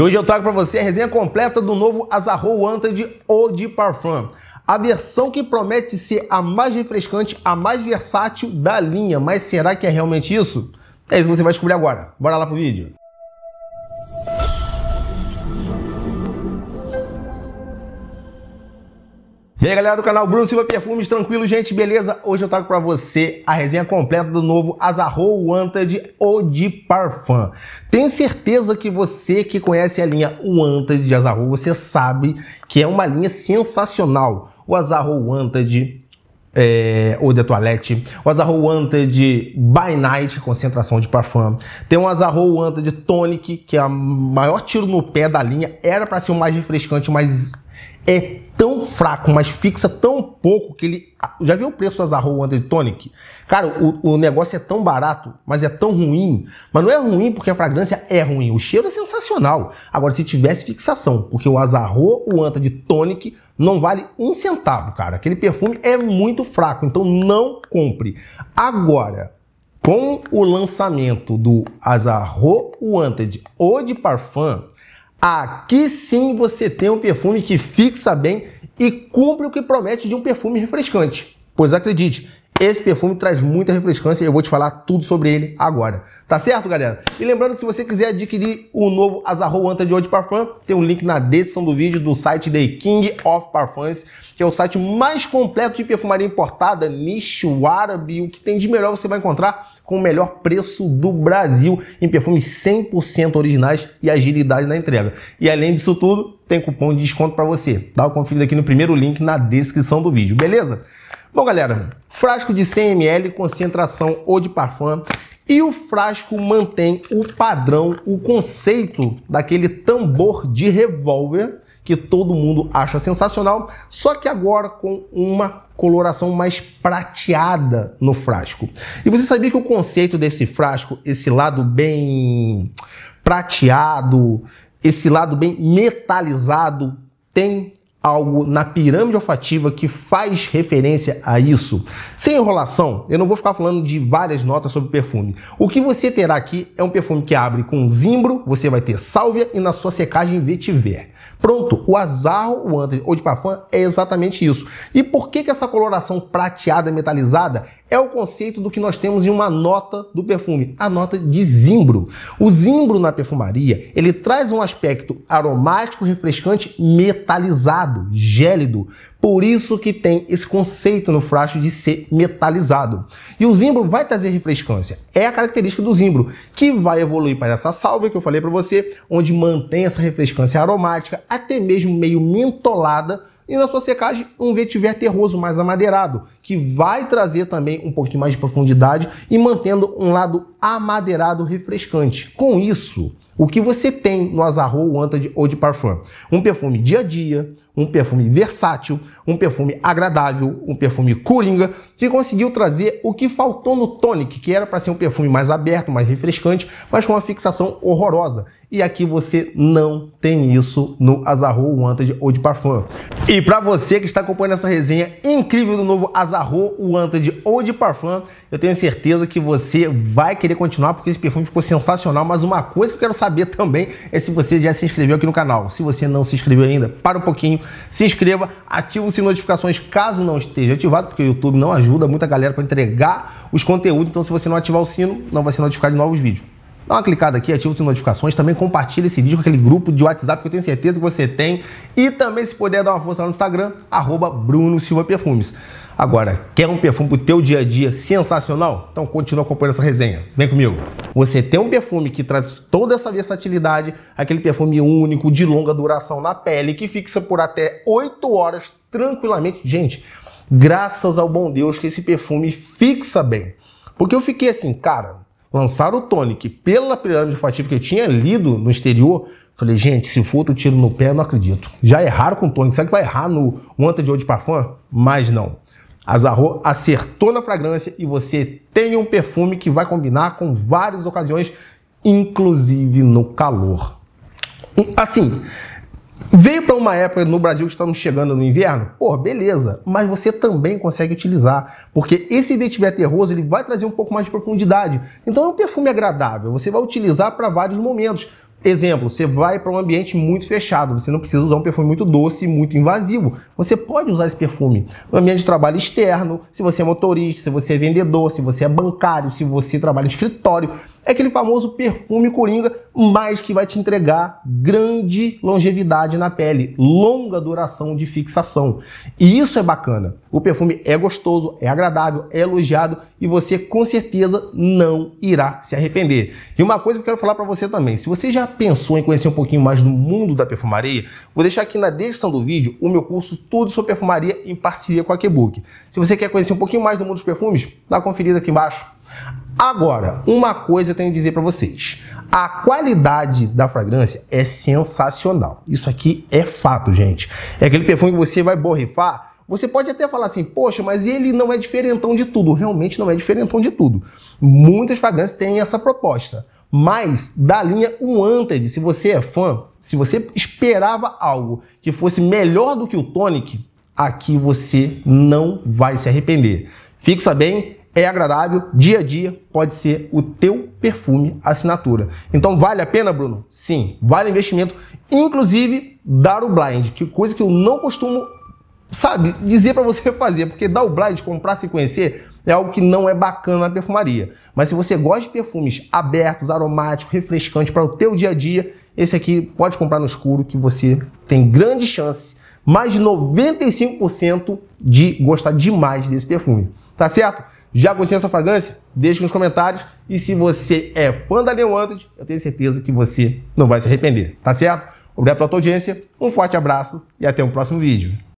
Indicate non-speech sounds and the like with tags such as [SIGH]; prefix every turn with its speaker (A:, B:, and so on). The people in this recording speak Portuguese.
A: E hoje eu trago para você a resenha completa do novo Azarro Wanted Eau de Parfum. A versão que promete ser a mais refrescante, a mais versátil da linha. Mas será que é realmente isso? É isso que você vai descobrir agora. Bora lá pro vídeo. E aí galera do canal Bruno Silva Perfumes, tranquilo gente, beleza? Hoje eu trago para você a resenha completa do novo Azarro Wanted Eau de Parfum. Tenho certeza que você que conhece a linha Wanted de Azarro, você sabe que é uma linha sensacional. O Azarro Wanted é, ou de toilette, o Azarro Wanted By Night, concentração de parfum, tem um Azarro Wanted Tonic, que é o maior tiro no pé da linha, era para ser o mais refrescante, mas é tão fraco, mas fixa tão pouco que ele. Ah, já viu o preço das Arrow Under Tonic? Cara, o, o, negócio é tão barato, mas é tão ruim. Mas não é ruim porque a fragrância é ruim. O cheiro é sensacional. Agora, se tivesse fixação, porque o Azarro, o Anta de Tonic, não vale um centavo, cara. Aquele perfume é muito fraco, então não compre. Agora, com o lançamento do Azarro Wanted ou de Parfum, Aqui sim você tem um perfume que fixa bem e cumpre o que promete de um perfume refrescante. Pois acredite, esse perfume traz muita refrescância e eu vou te falar tudo sobre ele agora. Tá certo, galera? E lembrando que se você quiser adquirir o novo Azarro Anta de Eau de Parfum, tem um link na descrição do vídeo do site The King of Parfums, que é o site mais completo de perfumaria importada, nicho árabe, o que tem de melhor você vai encontrar com o melhor preço do Brasil em perfumes 100% originais e agilidade na entrega. E além disso tudo, tem cupom de desconto para você. Dá uma conferida aqui no primeiro link na descrição do vídeo, beleza? Bom, galera, frasco de 100 ml, concentração ou de parfum, e o frasco mantém o padrão, o conceito daquele tambor de revólver que todo mundo acha sensacional, só que agora com uma coloração mais prateada no frasco. E você sabia que o conceito desse frasco, esse lado bem prateado, esse lado bem metalizado, tem algo na pirâmide olfativa que faz referência a isso. Sem enrolação, eu não vou ficar falando de várias notas sobre perfume. O que você terá aqui é um perfume que abre com zimbro, você vai ter sálvia e na sua secagem vetiver. Pronto, o azarro, o antre ou de parfum é exatamente isso. E por que, que essa coloração prateada metalizada é o conceito do que nós temos em uma nota do perfume, a nota de zimbro. O zimbro na perfumaria, ele traz um aspecto aromático, refrescante, metalizado, gélido. Por isso que tem esse conceito no frasco de ser metalizado. E o zimbro vai trazer refrescância. É a característica do zimbro, que vai evoluir para essa salva que eu falei para você, onde mantém essa refrescância aromática, até mesmo meio mentolada, e na sua secagem, um vetiver terroso mais amadeirado, que vai trazer também um pouquinho mais de profundidade e mantendo um lado amadeirado refrescante. Com isso, o que você tem no Azarro, Anta ou de Parfum? Um perfume dia a dia, um perfume versátil, um perfume agradável, um perfume coringa, que conseguiu trazer o que faltou no Tonic, que era para ser um perfume mais aberto, mais refrescante, mas com uma fixação horrorosa. E aqui você não tem isso no Azarro, Anta ou de Parfum. E para você que está acompanhando essa resenha incrível do novo Azarro, Anta ou de Parfum, eu tenho certeza que você vai querer querer continuar porque esse perfume ficou sensacional, mas uma coisa que eu quero saber também é se você já se inscreveu aqui no canal. Se você não se inscreveu ainda, para um pouquinho, se inscreva, ativa o sino de notificações caso não esteja ativado, porque o YouTube não ajuda muita galera para entregar os conteúdos, então se você não ativar o sino, não vai ser notificado de novos vídeos. Dá uma clicada aqui, ativa as notificações, também compartilha esse vídeo com aquele grupo de WhatsApp que eu tenho certeza que você tem. E também, se puder, dá uma força lá no Instagram, arroba Bruno Silva Perfumes. Agora, quer um perfume para o teu dia a dia sensacional? Então continua acompanhando essa resenha. Vem comigo. Você tem um perfume que traz toda essa versatilidade, aquele perfume único, de longa duração na pele, que fixa por até 8 horas tranquilamente. Gente, graças ao bom Deus que esse perfume fixa bem. Porque eu fiquei assim, cara, lançaram o Tonic pela pirâmide fativa que eu tinha lido no exterior, falei, gente, se for outro tiro no pé, eu não acredito. Já erraram com o Tonic, será que vai errar no Anta de Eau de Parfum? Mas não. A Zarro acertou na fragrância e você tem um perfume que vai combinar com várias ocasiões, inclusive no calor. assim, Veio para uma época no Brasil que estamos chegando no inverno? Pô, beleza, mas você também consegue utilizar, porque esse vetiver terroso ele vai trazer um pouco mais de profundidade. Então é um perfume agradável, você vai utilizar para vários momentos. Exemplo, você vai para um ambiente muito fechado, você não precisa usar um perfume muito doce, muito invasivo. Você pode usar esse perfume no ambiente de trabalho externo, se você é motorista, se você é vendedor, se você é bancário, se você trabalha em escritório. É aquele famoso perfume coringa, mas que vai te entregar grande longevidade na pele, longa duração de fixação. E isso é bacana. O perfume é gostoso, é agradável, é elogiado e você com certeza não irá se arrepender. E uma coisa que eu quero falar para você também, se você já pensou em conhecer um pouquinho mais do mundo da perfumaria, vou deixar aqui na descrição do vídeo o meu curso todo sobre perfumaria em parceria com a Quebook. Se você quer conhecer um pouquinho mais do mundo dos perfumes, dá uma conferida aqui embaixo. Agora, uma coisa eu tenho que dizer para vocês. A qualidade da fragrância é sensacional. Isso aqui é fato, gente. É aquele perfume que você vai borrifar. Você pode até falar assim, poxa, mas ele não é diferentão de tudo. Realmente não é diferentão de tudo. Muitas fragrâncias têm essa proposta. Mas da linha Wanted, se você é fã, se você esperava algo que fosse melhor do que o Tonic, aqui você não vai se arrepender. Fixa bem, é agradável, dia a dia pode ser o teu perfume assinatura. Então vale a pena, Bruno? Sim, vale investimento, inclusive dar o blind, que coisa que eu não costumo sabe, dizer para você [LAUGHS] fazer, porque dar o blind, comprar, se conhecer, é algo que não é bacana na perfumaria. Mas se você gosta de perfumes abertos, aromáticos, refrescantes para o teu dia a dia, esse aqui pode comprar no escuro que você tem grande chance, mais de 95% de gostar demais desse perfume. Tá certo? Já conhece essa fragrância? Deixe nos comentários. E se você é fã da Leon Andrade, eu tenho certeza que você não vai se arrepender. Tá certo? Obrigado pela tua audiência, um forte abraço e até o um próximo vídeo.